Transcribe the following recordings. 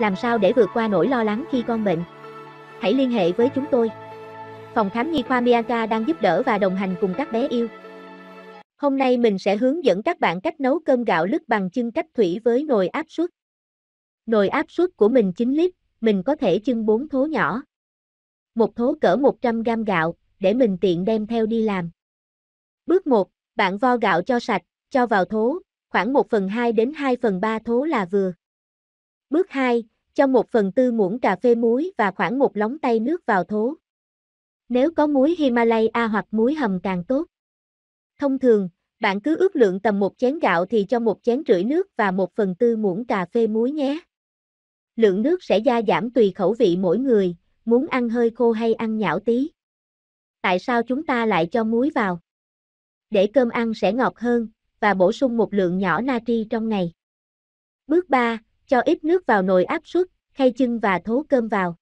làm sao để vượt qua nỗi lo lắng khi con bệnh. Hãy liên hệ với chúng tôi. Phòng khám nhi khoa Miaka đang giúp đỡ và đồng hành cùng các bé yêu. Hôm nay mình sẽ hướng dẫn các bạn cách nấu cơm gạo lứt bằng chân cách thủy với nồi áp suất. Nồi áp suất của mình 9 lít, mình có thể chưng 4 thố nhỏ. Một thố cỡ 100 g gạo, để mình tiện đem theo đi làm. Bước 1, bạn vo gạo cho sạch, cho vào thố, khoảng 1 phần 2 đến 2 phần 3 thố là vừa. Bước 2, cho 1 phần tư muỗng cà phê muối và khoảng một lóng tay nước vào thố. Nếu có muối Himalaya hoặc muối hầm càng tốt. Thông thường, bạn cứ ước lượng tầm một chén gạo thì cho một chén rưỡi nước và một phần tư muỗng cà phê muối nhé. Lượng nước sẽ gia giảm tùy khẩu vị mỗi người, muốn ăn hơi khô hay ăn nhão tí. Tại sao chúng ta lại cho muối vào? Để cơm ăn sẽ ngọt hơn, và bổ sung một lượng nhỏ natri trong ngày. Bước 3, cho ít nước vào nồi áp suất, khay chân và thố cơm vào.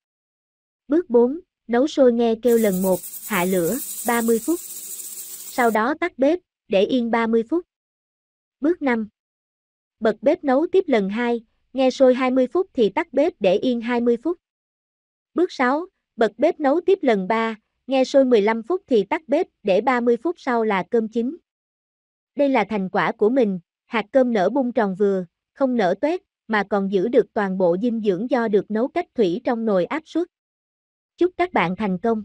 Bước 4, nấu sôi nghe kêu lần 1, hạ lửa, 30 phút. Sau đó tắt bếp, để yên 30 phút. Bước 5, bật bếp nấu tiếp lần 2, nghe sôi 20 phút thì tắt bếp để yên 20 phút. Bước 6, bật bếp nấu tiếp lần 3, nghe sôi 15 phút thì tắt bếp để 30 phút sau là cơm chín. Đây là thành quả của mình, hạt cơm nở bung tròn vừa, không nở toét, mà còn giữ được toàn bộ dinh dưỡng do được nấu cách thủy trong nồi áp suất. Chúc các bạn thành công!